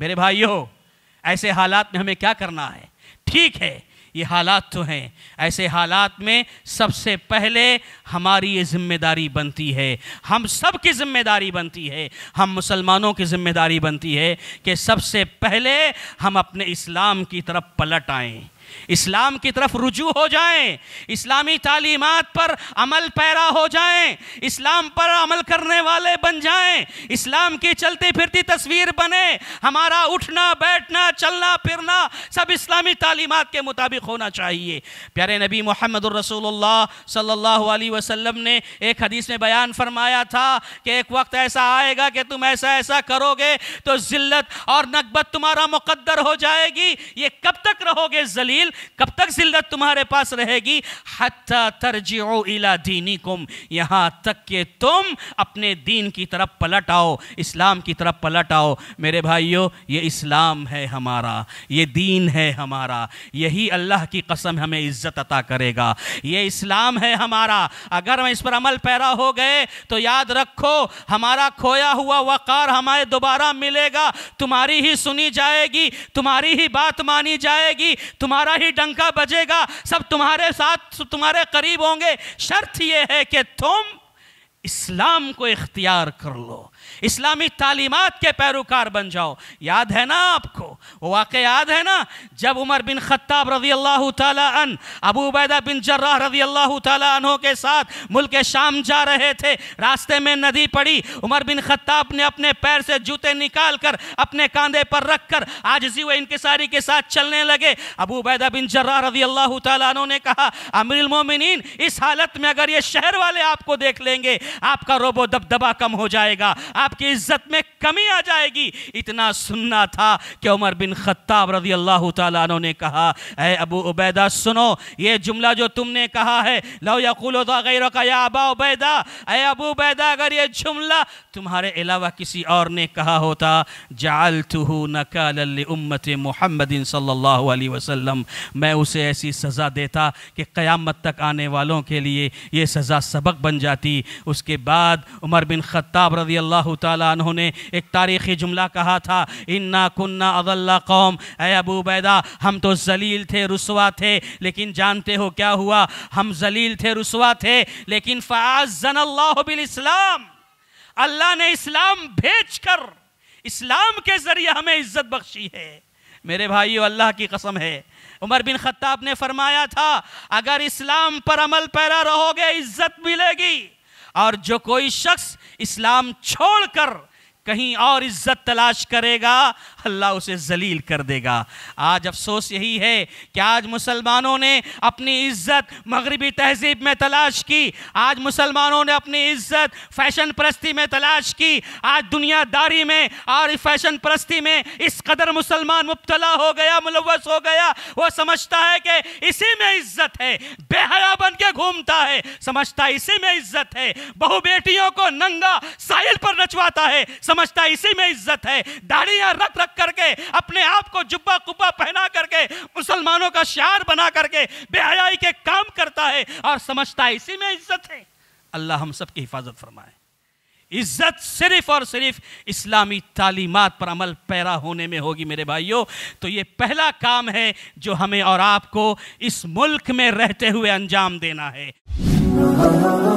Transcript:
मेरे भाइयों ऐसे हालात में हमें क्या करना है ठीक है ये हालात तो हैं ऐसे हालात में सबसे पहले हमारी ये जिम्मेदारी बनती है हम सब की जिम्मेदारी बनती है हम मुसलमानों की जिम्मेदारी बनती है कि सबसे पहले हम अपने इस्लाम की तरफ पलट आएं इस्लाम की तरफ रुजू हो जाएं, इस्लामी तालीमत पर अमल पैरा हो जाएं, इस्लाम पर अमल करने वाले बन जाएं, इस्लाम की चलती फिरती तस्वीर बने हमारा उठना बैठना चलना फिरना सब इस्लामी तालीमत के मुताबिक होना चाहिए प्यारे नबी मोहम्मद रसूलुल्लाह सल्लल्लाहु अलैहि वसल्लम ने एक हदीस में बयान फरमाया था कि एक वक्त ऐसा आएगा कि तुम ऐसा ऐसा करोगे तो जिल्लत और नकबत तुम्हारा मुकद्दर हो जाएगी ये कब तक रहोगे जलील जिल कब तक जिल्लत तुम्हारे पास रहेगी हत्ता तरजियो इला दीनी कुम यहाँ तक कि तुम अपने दीन की तरफ पलट आओ इस्लाम की तरफ पलट आओ मेरे भाइयों ये इस्लाम है हमारा ये दीन है हमारा यही अल्लाह की कसम हमें इज़्ज़त अता करेगा ये इस्लाम है हमारा अगर हम इस पर अमल पैरा हो गए तो याद रखो हमारा खोया हुआ वक़ार हमारे दोबारा मिलेगा तुम्हारी ही सुनी जाएगी तुम्हारी ही बात मानी जाएगी तुम्हारा तुम्हारा ही डंका बजेगा सब तुम्हारे साथ तुम्हारे करीब होंगे शर्त यह है कि तुम इस्लाम को इख्तियार कर लो इस्लामी तालीमत के पैरोकार बन जाओ याद है ना आपको वो वाक़ याद है ना जब उमर बिन खत्ताब रजी अल्लाह तन अबू उबैदा बिन जर्राह रजी अल्लाह तनों के साथ मुल्क शाम जा रहे थे रास्ते में नदी पड़ी उमर बिन खत्ताब ने अपने पैर से जूते निकाल कर अपने कांधे पर रख कर आज जीव इनकसारी के साथ चलने लगे अबू उबैदा बिन जर्राह रजी अल्लाह तनों ने कहा अमीरमिन इस हालत में अगर ये शहर वाले आपको देख लेंगे आपका रोबो दबदबा कम हो जाएगा आपकी इज्जत में कमी आ जाएगी इतना सुनना था कि उमर बिन खत्ताब रजी अल्लाह तु ने कहा है अबू उबैदा सुनो ये जुमला जो तुमने कहा है लो यकुल का या अबा उबैदा अः अबू उबैदा अगर ये जुमला तुम्हारे अलावा किसी और ने कहा होता जाल तुहू नकाल उम्मत मोहम्मदिन सल्ला वसम मैं उसे ऐसी सज़ा देता कि क़यामत तक आने वालों के लिए यह सज़ा सबक बन जाती उसके बाद उमर बिन ख़त्ताब रदी अल्लाह ने एक तारीख़ी जुमला कहा था इन्ना कुन्ना अवल्ला कौम ए अबू बैदा हम तो जलील थे रसवा थे लेकिन जानते हो क्या हुआ हम जलील थे रसवा थे लेकिन फ़ाजन इस्लाम अल्लाह ने इस्लाम भेज कर इस्लाम के ज़रिए हमें इज़्ज़त बख्शी है मेरे भाइयों अल्लाह की कसम है उमर बिन खत्ताब ने फरमाया था अगर इस्लाम पर अमल पैरा रहोगे इज्जत मिलेगी और जो कोई शख्स इस्लाम छोड़कर कहीं और इज्जत तलाश करेगा अल्लाह उसे जलील कर देगा आज अफसोस यही है कि आज मुसलमानों ने अपनी इज्जत मगरबी तहजीब में तलाश की आज मुसलमानों ने अपनी इज्जत फैशन परस्ती में तलाश की आज दुनियादारी में और फैशन परस्ती में इस कदर मुसलमान मुबतला हो गया मुलवस हो गया वो समझता है कि इसी में इज्जत है बेहया बन के घूमता है समझता है इसी में इज्जत है बहु बेटियों को नंगा साहिल बचवाता है समझता है इसी में इज्जत है दाढ़ियां रख रख करके अपने आप को जुब्बा कुब्बा पहना करके मुसलमानों का शार बना करके बेहयाई के काम करता है और समझता है इसी में इज्जत है अल्लाह हम सबकी हिफाजत फरमाए इज्जत सिर्फ और सिर्फ इस्लामी तालीमत पर अमल पैरा होने में होगी मेरे भाइयों तो ये पहला काम है जो हमें और आपको इस मुल्क में रहते हुए अंजाम देना है